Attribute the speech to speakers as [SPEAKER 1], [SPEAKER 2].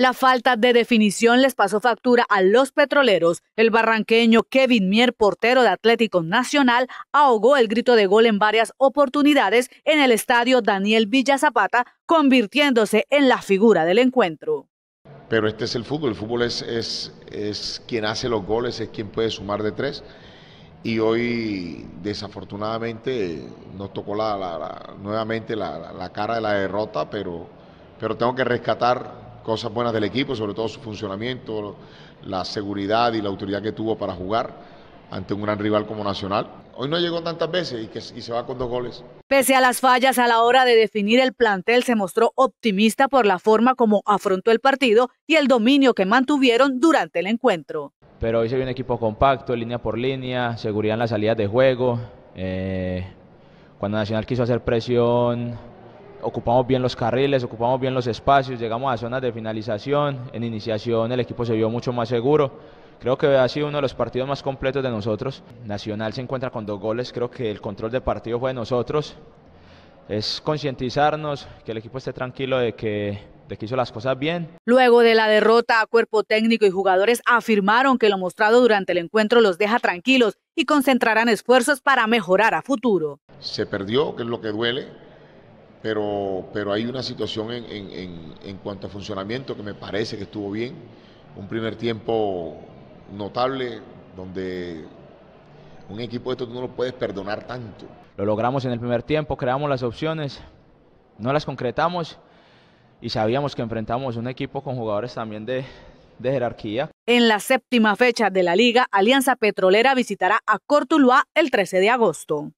[SPEAKER 1] La falta de definición les pasó factura a los petroleros. El barranqueño Kevin Mier, portero de Atlético Nacional, ahogó el grito de gol en varias oportunidades en el estadio Daniel Villa Zapata, convirtiéndose en la figura del encuentro.
[SPEAKER 2] Pero este es el fútbol, el fútbol es, es, quien hace los goles, es quien puede sumar de tres. Y hoy, desafortunadamente, nos tocó nuevamente la, cara de la derrota, pero, pero tengo que rescatar cosas buenas del equipo, sobre todo su funcionamiento, la seguridad y la autoridad que tuvo para jugar ante un gran rival como Nacional. Hoy no llegó tantas veces y, que, se va con dos goles.
[SPEAKER 1] Pese a las fallas a la hora de definir el plantel, se mostró optimista por la forma como afrontó el partido y el dominio que mantuvieron durante el encuentro.
[SPEAKER 3] Pero hoy se vio un equipo compacto, línea por línea, seguridad en las salidas de juego. Eh, cuando Nacional quiso hacer presión, ocupamos bien los carriles, ocupamos bien los espacios, llegamos a zonas de finalización, en iniciación el equipo se vio mucho más seguro. Creo que ha sido uno de los partidos más completos de nosotros. Nacional se encuentra con dos goles, creo que el control del partido fue de nosotros. Es concientizarnos, que el equipo esté tranquilo de que, de hizo las cosas bien.
[SPEAKER 1] Luego de la derrota, cuerpo técnico y jugadores afirmaron que lo mostrado durante el encuentro los deja tranquilos y concentrarán esfuerzos para mejorar a futuro.
[SPEAKER 2] Se perdió, que es lo que duele, pero, pero hay una situación en, cuanto a funcionamiento que me parece que estuvo bien. Un primer tiempo notable donde un equipo de esto no lo puedes perdonar tanto.
[SPEAKER 3] Lo logramos en el primer tiempo, creamos las opciones, no las concretamos y sabíamos que enfrentamos un equipo con jugadores también de, de jerarquía.
[SPEAKER 1] En la séptima fecha de la liga, Alianza Petrolera visitará a Cortuluá el 13 de agosto.